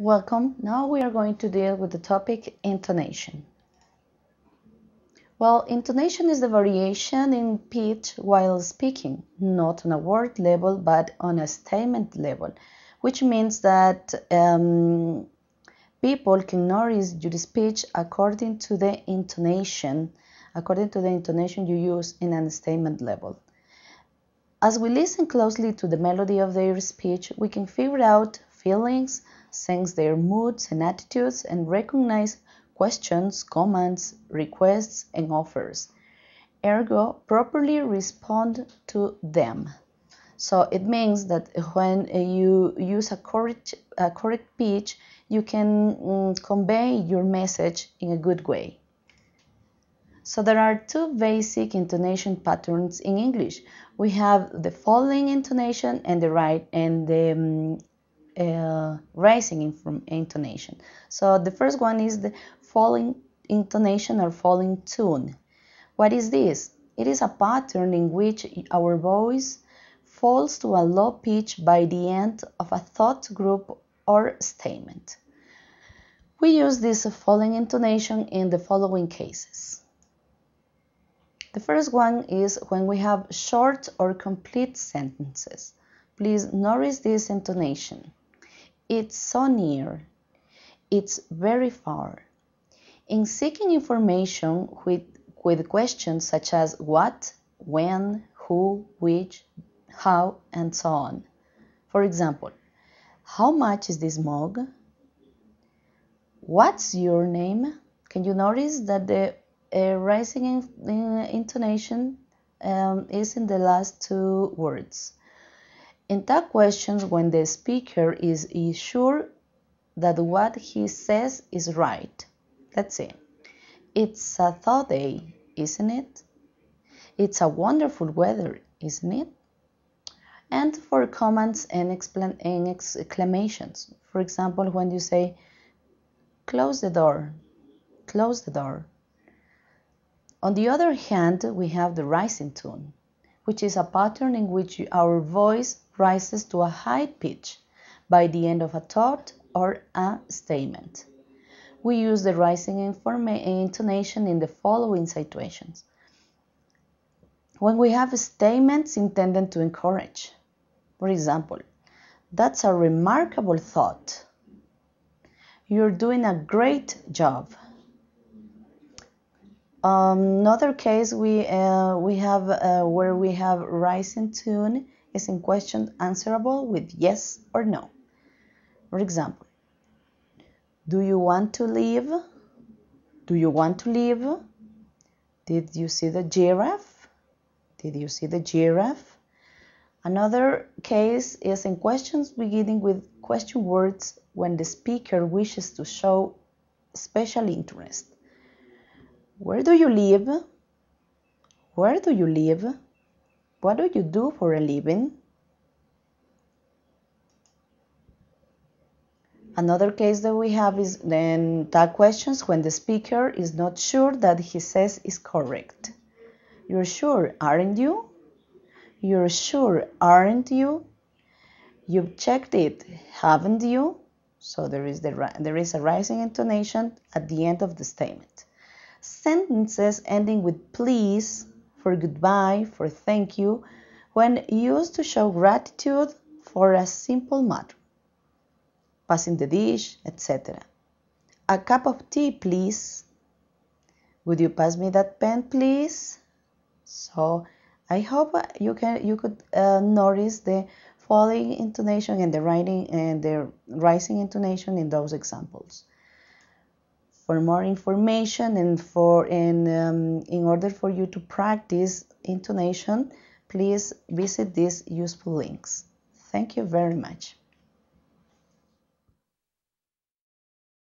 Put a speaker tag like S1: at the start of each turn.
S1: Welcome. Now we are going to deal with the topic intonation. Well, intonation is the variation in pitch while speaking, not on a word level, but on a statement level, which means that um, people can notice your speech according to the intonation, according to the intonation you use in a statement level. As we listen closely to the melody of their speech, we can figure out feelings, sense their moods and attitudes, and recognize questions, comments, requests, and offers. Ergo, properly respond to them. So it means that when you use a correct, a correct pitch, you can mm, convey your message in a good way. So there are two basic intonation patterns in English. We have the falling intonation and the right and the um, uh, rising from intonation. So the first one is the falling intonation or falling tune. What is this? It is a pattern in which our voice falls to a low pitch by the end of a thought group or statement. We use this falling intonation in the following cases. The first one is when we have short or complete sentences. Please notice this intonation. It's so near. It's very far. In seeking information with, with questions such as what, when, who, which, how, and so on. For example, how much is this mug? What's your name? Can you notice that the uh, rising in, in, uh, intonation um, is in the last two words? In tag questions when the speaker is sure that what he says is right. Let's see, It's a thaw day, isn't it? It's a wonderful weather, isn't it? And for comments and, and exclamations. For example, when you say, close the door, close the door. On the other hand, we have the rising tone which is a pattern in which our voice rises to a high pitch by the end of a thought or a statement. We use the rising intonation in the following situations. When we have statements intended to encourage, for example, that's a remarkable thought. You're doing a great job. Um, another case we uh, we have uh, where we have rise tune is in question answerable with yes or no. For example, do you want to leave? Do you want to leave? Did you see the giraffe? Did you see the giraffe? Another case is in questions beginning with question words when the speaker wishes to show special interest. Where do you live? Where do you live? What do you do for a living? Another case that we have is then tag questions when the speaker is not sure that he says is correct. You're sure, aren't you? You're sure, aren't you? You've checked it, haven't you? So there is, the, there is a rising intonation at the end of the statement. Sentences ending with please, for goodbye, for thank you, when used to show gratitude for a simple matter. Passing the dish, etc. A cup of tea, please. Would you pass me that pen, please? So, I hope you can you could uh, notice the falling intonation and the writing and the rising intonation in those examples for more information and for and um, in order for you to practice intonation please visit these useful links thank you very much